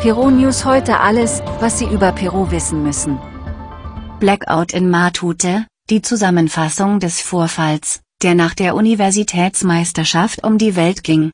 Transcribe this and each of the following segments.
Peru News heute alles, was Sie über Peru wissen müssen. Blackout in Matute, die Zusammenfassung des Vorfalls, der nach der Universitätsmeisterschaft um die Welt ging.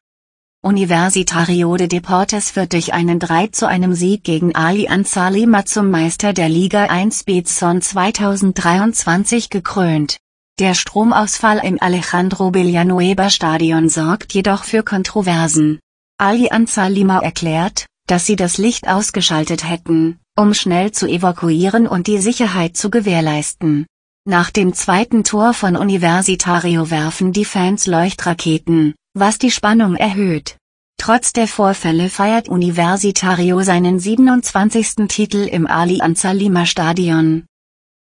Universitario de Deportes wird durch einen 3 zu einem Sieg gegen Ali Ansar zum Meister der Liga 1 Betson 2023 gekrönt. Der Stromausfall im Alejandro Villanueva Stadion sorgt jedoch für Kontroversen. Ali Ansar erklärt, dass sie das Licht ausgeschaltet hätten, um schnell zu evakuieren und die Sicherheit zu gewährleisten. Nach dem zweiten Tor von Universitario werfen die Fans Leuchtraketen, was die Spannung erhöht. Trotz der Vorfälle feiert Universitario seinen 27. Titel im Ali Anza Lima Stadion.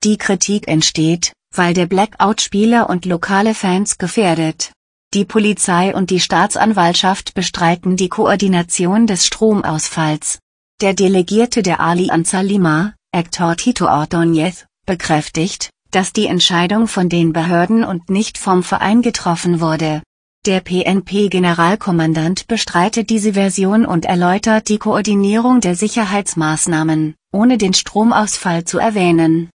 Die Kritik entsteht, weil der Blackout Spieler und lokale Fans gefährdet. Die Polizei und die Staatsanwaltschaft bestreiten die Koordination des Stromausfalls. Der Delegierte der Alianza Lima, Hector Tito Ordonez, bekräftigt, dass die Entscheidung von den Behörden und nicht vom Verein getroffen wurde. Der PNP-Generalkommandant bestreitet diese Version und erläutert die Koordinierung der Sicherheitsmaßnahmen, ohne den Stromausfall zu erwähnen.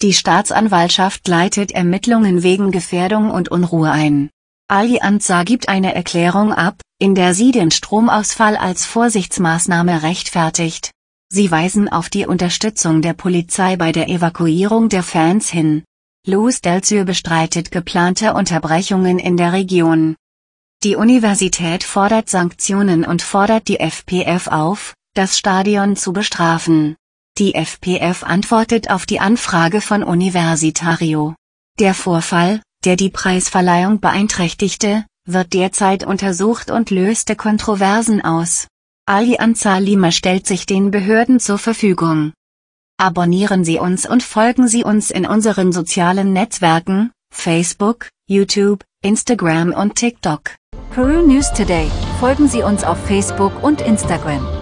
Die Staatsanwaltschaft leitet Ermittlungen wegen Gefährdung und Unruhe ein. Ali Ansar gibt eine Erklärung ab, in der sie den Stromausfall als Vorsichtsmaßnahme rechtfertigt. Sie weisen auf die Unterstützung der Polizei bei der Evakuierung der Fans hin. Louis Delzieux bestreitet geplante Unterbrechungen in der Region. Die Universität fordert Sanktionen und fordert die FPF auf, das Stadion zu bestrafen. Die FPF antwortet auf die Anfrage von Universitario. Der Vorfall, der die Preisverleihung beeinträchtigte, wird derzeit untersucht und löste Kontroversen aus. Ali Anzalima stellt sich den Behörden zur Verfügung. Abonnieren Sie uns und folgen Sie uns in unseren sozialen Netzwerken, Facebook, YouTube, Instagram und TikTok. Peru News Today. Folgen Sie uns auf Facebook und Instagram.